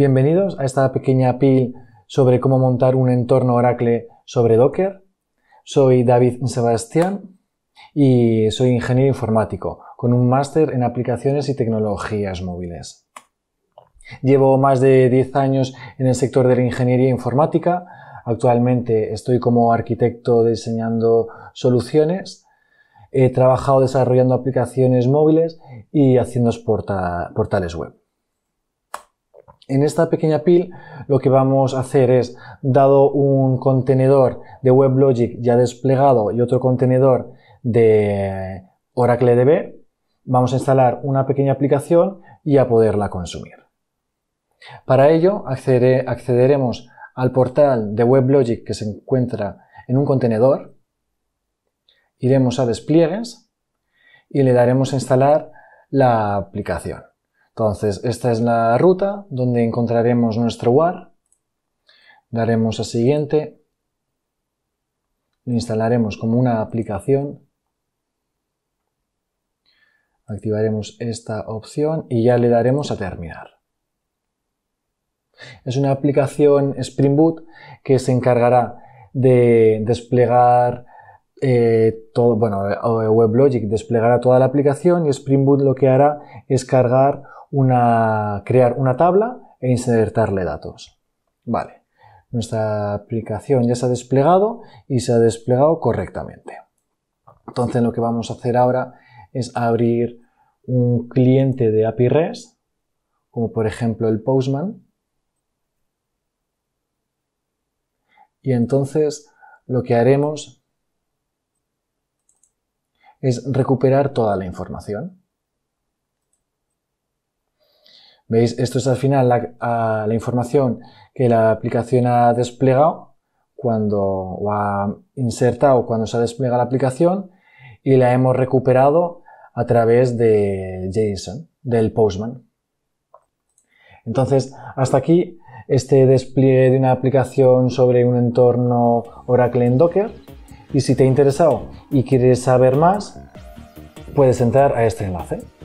Bienvenidos a esta pequeña pil sobre cómo montar un entorno Oracle sobre Docker. Soy David Sebastián y soy ingeniero informático con un máster en aplicaciones y tecnologías móviles. Llevo más de 10 años en el sector de la ingeniería informática. Actualmente estoy como arquitecto diseñando soluciones. He trabajado desarrollando aplicaciones móviles y haciendo portales web. En esta pequeña PIL lo que vamos a hacer es, dado un contenedor de WebLogic ya desplegado y otro contenedor de Oracle DB, vamos a instalar una pequeña aplicación y a poderla consumir. Para ello accederemos al portal de WebLogic que se encuentra en un contenedor, iremos a despliegues y le daremos a instalar la aplicación. Entonces, esta es la ruta donde encontraremos nuestro WAR. Daremos a siguiente. Lo instalaremos como una aplicación. Activaremos esta opción y ya le daremos a terminar. Es una aplicación Spring Boot que se encargará de desplegar eh, todo, bueno, eh, WebLogic desplegará toda la aplicación y Spring Boot lo que hará es cargar una, crear una tabla e insertarle datos. Vale, nuestra aplicación ya se ha desplegado y se ha desplegado correctamente. Entonces lo que vamos a hacer ahora es abrir un cliente de API REST, como por ejemplo el Postman. Y entonces lo que haremos es recuperar toda la información. ¿Veis? Esto es al final la, información que la aplicación ha desplegado cuando o ha insertado cuando se ha desplegado la aplicación y la hemos recuperado a través de JSON, del Postman. Entonces, hasta aquí este despliegue de una aplicación sobre un entorno Oracle en Docker. Y si te ha interesado y quieres saber más, puedes entrar a este enlace.